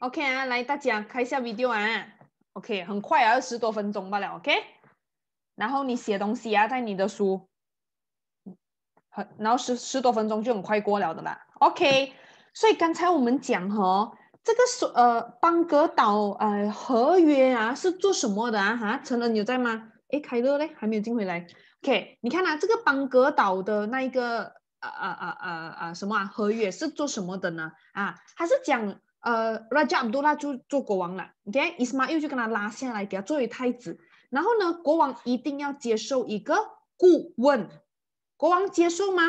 OK 啊，来大家开一下 video 啊。OK，很快啊，二十多分钟罢了。OK，然后你写东西啊，在你的书。好，然后十十多分钟就很快过了的啦。OK，所以刚才我们讲哈，这个是呃邦格岛呃合约啊是做什么的啊？哈，陈乐你有在吗？哎，凯乐嘞，还没有进回来。OK，你看啊，这个邦格岛的那一个啊啊啊啊啊什么啊合约是做什么的呢？啊，它是讲。呃，Raja Abdullah 就做国王了 o k i s m a i l 又就跟他拉下来，给他作为太子。然后呢，国王一定要接受一个顾问，国王接受吗？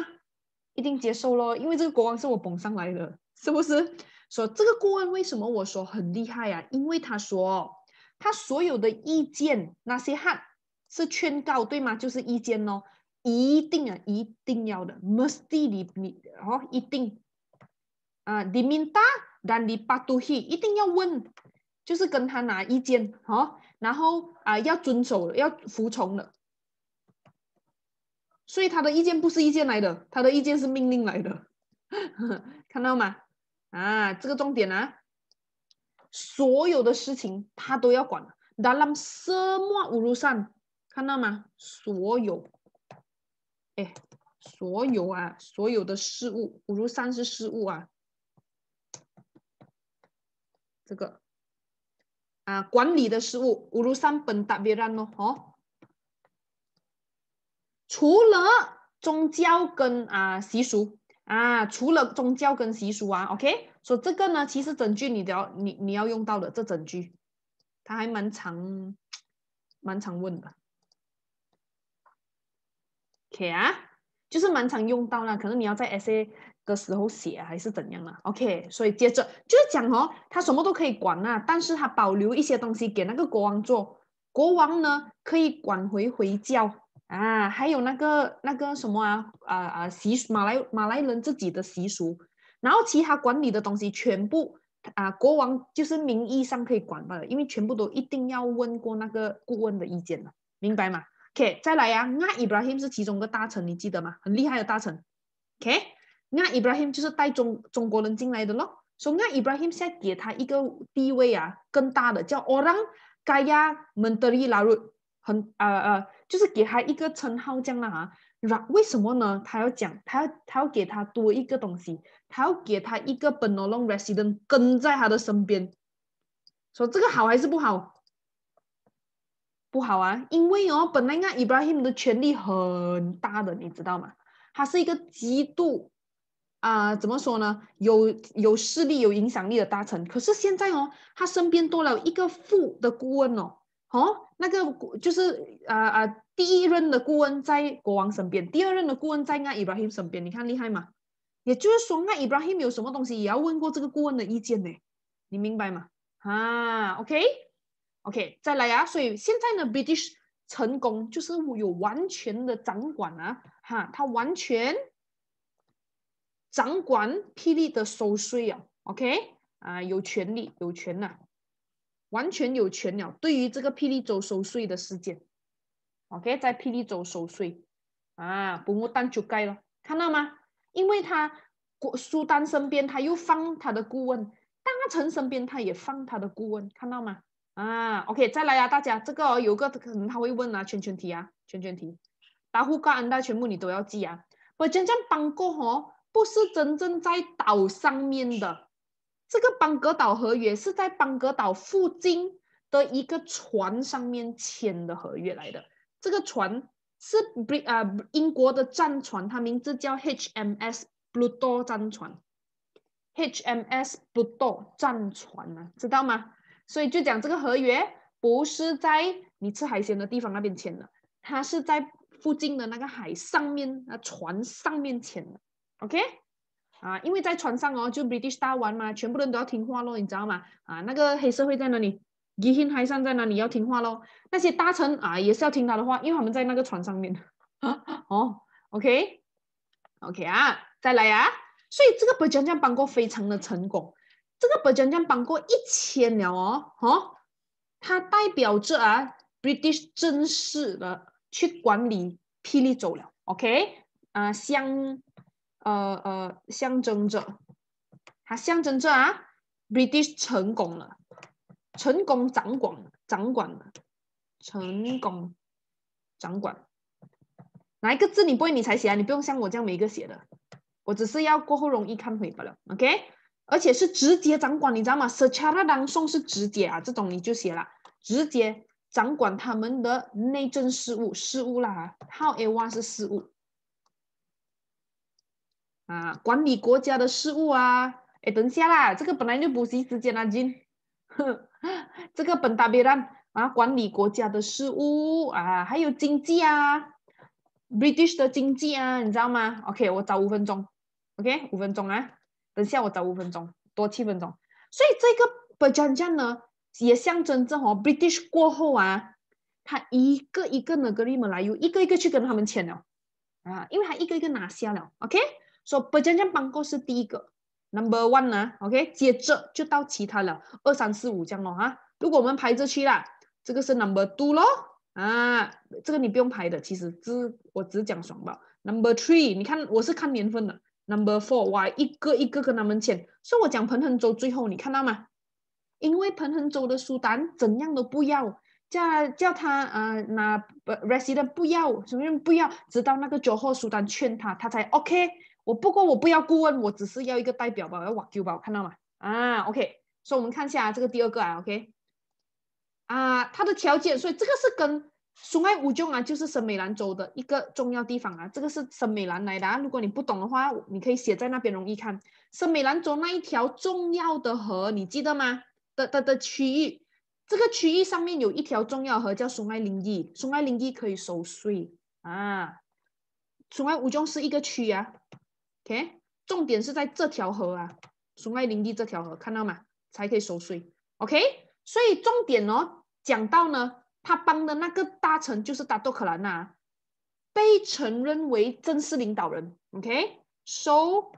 一定接受咯，因为这个国王是我捧上来的，是不是？说这个顾问为什么我说很厉害啊？因为他说，他所有的意见，那些汉是劝告，对吗？就是意见哦，一定啊，一定要的，Musti 的哦，一定，啊，Diminta。d a n d i p a t u h i 一定要问，就是跟他拿意见好，然后啊要遵守了，要服从了。所以他的意见不是意见来的，他的意见是命令来的。看到吗？啊，这个重点啊，所有的事情他都要管。Dalam semua urusan，看到吗？所有，哎，所有啊，所有的事物，s a n 是事物啊。这个啊，管理的事误，五鲁三本达别然喏，好，除了宗教跟啊习俗啊，除了宗教跟习俗啊，OK，所、以这个呢，其实整句你都要，你你要用到的这整句，他还蛮长，蛮常问的，K o 啊，就是蛮常用到啦，可能你要在 SA。的时候写还是怎样呢？OK，所以接着就是讲哦，他什么都可以管啊，但是他保留一些东西给那个国王做。国王呢可以管回回教啊，还有那个那个什么啊啊啊习俗，马来马来人自己的习俗，然后其他管理的东西全部啊，国王就是名义上可以管吧，因为全部都一定要问过那个顾问的意见的，明白吗？OK，再来呀，那伊布拉是其中个大臣，你记得吗？很厉害的大臣，OK。那 Ibrahim 就是带中中国人进来的咯，所以那 Ibrahim 现在给他一个地位啊，更大的叫 orang kaya menteri 拉入，很啊啊，就是给他一个称号，这样那哈，然为什么呢？他要讲，他要他要给他多一个东西，他要给他一个 p e n o l o n resident 跟在他的身边，说这个好还是不好？不好啊，因为哦，本来那 Ibrahim 的权力很大的，你知道吗？他是一个极度。啊，怎么说呢？有有势力、有影响力的大臣，可是现在哦，他身边多了一个副的顾问哦，哦，那个顾就是啊啊，第一任的顾问在国王身边，第二任的顾问在 r 伊 h i m 身边，你看厉害吗？也就是说，r 伊 h i m 有什么东西也要问过这个顾问的意见呢，你明白吗？啊，OK，OK，再来啊，所以现在呢，British 成功就是有完全的掌管啊，哈，他完全。掌管霹雳的收税啊，OK 啊，有权利有权呐，完全有权了。对于这个霹雳州收税的事件，OK，在霹雳州收税啊，不买单就该了，看到吗？因为他苏丹身边他又放他的顾问，大臣身边他也放他的顾问，看到吗？啊，OK，再来啊，大家这个有个可能他会问啊，圈圈题啊，圈圈题，达胡嘎安达全部你都要记啊，不真正帮过吼。不是真正在岛上面的，这个邦格岛合约是在邦格岛附近的一个船上面签的合约来的。这个船是不啊英国的战船，它名字叫 HMS 布多战船，HMS 布多战船啊，知道吗？所以就讲这个合约不是在你吃海鲜的地方那边签的，它是在附近的那个海上面那船上面签的。OK，啊，因为在船上哦，就 British 大王嘛，全部人都要听话咯，你知道吗？啊，那个黑社会在哪里？伊信海上在哪里？要听话咯。那些大臣啊，也是要听他的话，因为他们在那个船上面。哦，OK，OK 啊，再来啊。所以这个 n 将将帮过非常的成功，这个 n 将将帮过一千了哦，哦，它代表着啊，British 正式的去管理霹雳州了。OK，啊，相。呃呃，象征着，它象征着啊，British 成功了，成功掌管，掌管了，成功，掌管，哪一个字你不会你才写啊，你不用像我这样每一个写的，我只是要过后容易看回罢了，OK？而且是直接掌管，你知道吗？Sir Charles 当送是直接啊，这种你就写了，直接掌管他们的内政事务，事务啦，How a one 是事务。啊，管理国家的事务啊！哎，等下啦，这个本来就补习时间啦，今 这个本达别让啊，管理国家的事务啊，还有经济啊，British 的经济啊，你知道吗？OK，我找五分钟，OK，五分钟啊，等下我找五分钟，多七分钟。所以这个 b Bajanjan 呢，也象征着哦，British 过后啊，他一个一个呢跟你们来，又一个一个去跟他们签了啊，因为他一个一个拿下了，OK。说不讲讲帮购是第一个，number one 呢，OK，接着就到其他了，二三四五这样喽哈。如果我们排这去啦，这个是 number two 咯，啊，这个你不用排的，其实只我只讲双宝，number three，你看我是看年份的，number four 哇，一个一个跟他们所说我讲彭亨州最后你看到吗？因为彭亨州的苏丹怎样都不要，叫叫他呃拿 resident 不要，什么人不要，直到那个九号书单，苏丹劝他，他才 OK。我不过我不要顾问，我只是要一个代表吧，我要挖救吧，看到吗？啊，OK，所以我们看一下这个第二个啊，OK，啊，它的条件，所以这个是跟松艾五中啊，就是森美兰州的一个重要地方啊，这个是森美兰来的。啊，如果你不懂的话，你可以写在那边容易看。森美兰州那一条重要的河，你记得吗？的的的区域，这个区域上面有一条重要河叫松艾林地，松艾林地可以收税啊。松艾五中是一个区啊。OK，重点是在这条河啊，松爱林地这条河，看到吗？才可以收税。OK，所以重点哦，讲到呢，他帮的那个大臣就是达多克兰纳，被承认为正式领导人。OK，收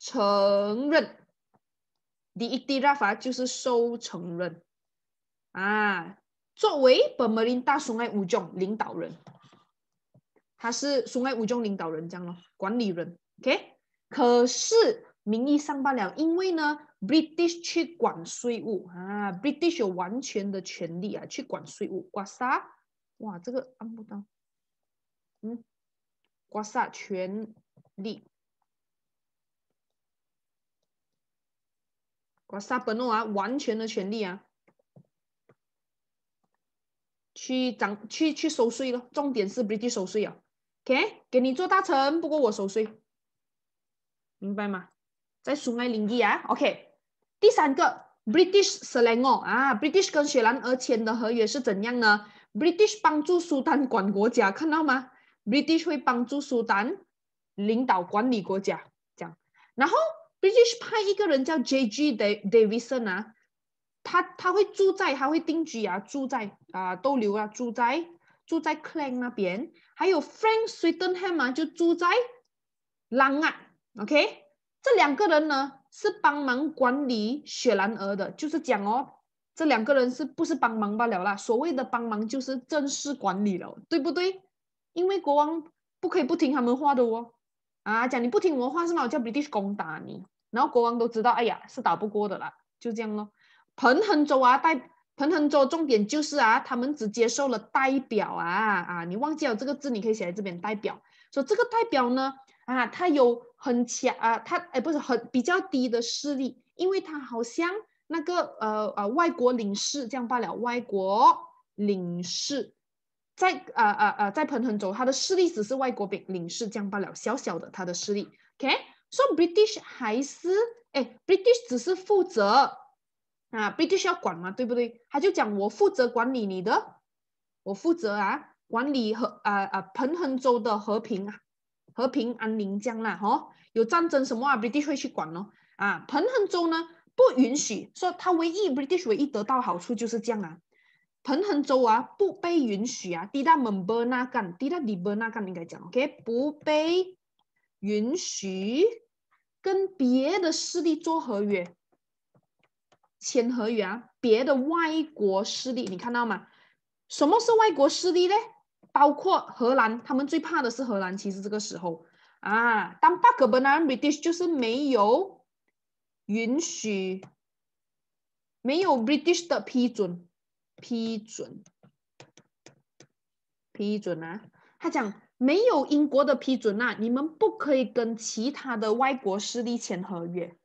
承认第一 e 拉法就是收承认啊，作为本马林大松爱乌中领导人，他是苏爱乌中领导人这样咯，管理人。OK，可是名义上罢了，因为呢，British 去管税务啊，British 有完全的权利啊，去管税务，刮痧，哇，这个按不到，嗯，刮痧权利，刮痧本诺啊，完全的权利啊，去涨去去收税了，重点是 British 收税啊，OK，给你做大臣，不过我收税。明白吗？在苏迈林地啊，OK。第三个，British Selango 啊，British 跟雪兰而签的合约是怎样呢？British 帮助苏丹管国家，看到吗？British 会帮助苏丹领导管理国家，样。然后，British 派一个人叫 J G Davison 啊，他他会住在，他会定居啊，住在啊逗留啊，住在住在 c l a n g 那边，还有 Frank s w e t t e n h a m 啊，就住在 Langat。OK，这两个人呢是帮忙管理雪兰莪的，就是讲哦，这两个人是不是帮忙罢了啦？所谓的帮忙就是正式管理了，对不对？因为国王不可以不听他们话的哦。啊，讲你不听我话是吗？我叫 British 攻打你，然后国王都知道，哎呀，是打不过的啦，就这样咯。彭亨州啊代彭亨州重点就是啊，他们只接受了代表啊啊，你忘记了这个字，你可以写在这边代表。所以这个代表呢？啊，他有很强啊，他哎，不是很比较低的势力，因为他好像那个呃呃外国领事，样罢了，外国领事在呃呃呃在彭亨州，他的势力只是外国领领事样罢了，小小的他的势力。OK，所以 British 还是哎，British 只是负责啊，British 要管嘛，对不对？他就讲我负责管理你的，我负责啊管理和啊啊彭亨州的和平啊。和平安宁，将啦吼，有战争什么啊，British 会去管咯啊。彭亨州呢，不允许说他唯一 British 唯一得到好处就是这样啊，彭亨州啊不被允许啊，提到 Membana 干，提到 Dierna 干，应该讲 OK，不被允许跟别的势力做合约，签合约啊，别的外国势力，你看到吗？什么是外国势力呢？包括荷兰，他们最怕的是荷兰。其实这个时候啊，当 b u g b a n b r i t i s h 就是没有允许，没有 “british” 的批准，批准，批准啊！他讲没有英国的批准啊，你们不可以跟其他的外国势力签合约。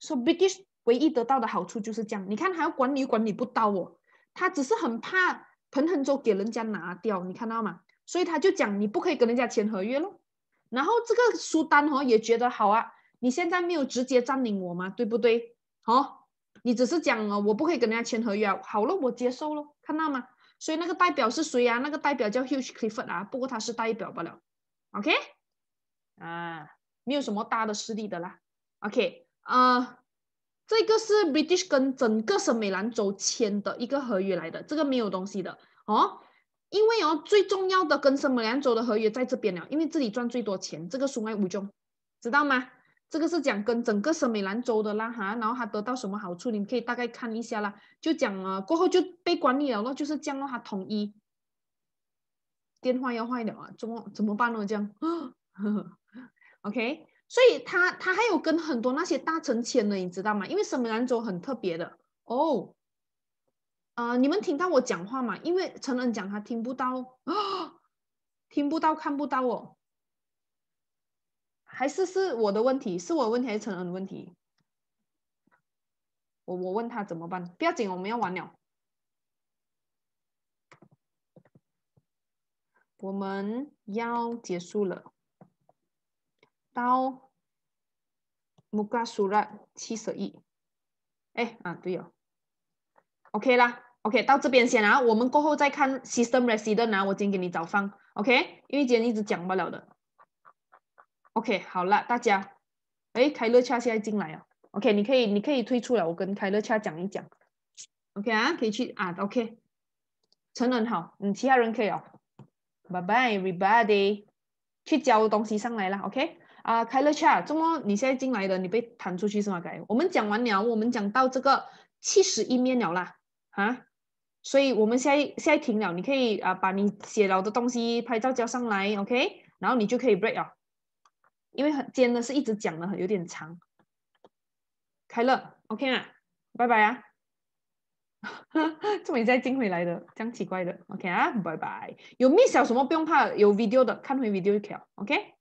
说 b r i t i s h 唯一得到的好处就是这样。你看，还要管理，管理不到哦，他只是很怕。狠狠州给人家拿掉，你看到吗？所以他就讲你不可以跟人家签合约喽。然后这个苏丹哦也觉得好啊，你现在没有直接占领我嘛，对不对？好，你只是讲哦，我不可以跟人家签合约啊。好了，我接受了，看到吗？所以那个代表是谁啊？那个代表叫 Hugh Clifford 啊，不过他是代表不了。OK，啊，没有什么大的势力的啦。OK，啊。这个是 British 跟整个圣美兰州签的一个合约来的，这个没有东西的哦，因为哦最重要的跟圣美兰州的合约在这边了，因为这里赚最多钱，这个书卖五卷，知道吗？这个是讲跟整个圣美兰州的啦哈，然后他得到什么好处，你们可以大概看一下啦，就讲啊过后就被管理了咯，就是降落他统一电话要坏了怎中怎么办呢？这样，OK。所以他他还有跟很多那些大臣签了，你知道吗？因为么兰州很特别的哦。呃，你们听到我讲话吗？因为陈恩讲他听不到啊，听不到看不到哦。还是是我的问题，是我问题还是陈恩问题？我我问他怎么办？不要紧，我们要完了，我们要结束了。到木瓜树啦，七十一，哎啊，对哦，OK 啦，OK 到这边先啊，我们过后再看 system resident 啊，我天给你找方，OK？因为今天一直讲不了的。OK，好了，大家，哎，凯乐恰现在进来哦 o k 你可以，你可以退出来，我跟凯乐恰讲一讲。OK 啊，可以去啊，OK。陈恩好，嗯，其他人可以哦。拜拜，Everybody，去交东西上来啦，OK？啊，开了，姐，怎么你现在进来的？你被弹出去是吗？改，我们讲完了，我们讲到这个七十一面了啊，所以我们现在现在停了，你可以啊把你写了的东西拍照交上来，OK，然后你就可以 break 啊，因为很真的是一直讲的很有点长。开了 o k 啊，拜拜啊，这么一再进回来的，这样奇怪的，OK 啊，拜拜。有 miss 有什么不用怕，有 video 的看回 video 就以了 o k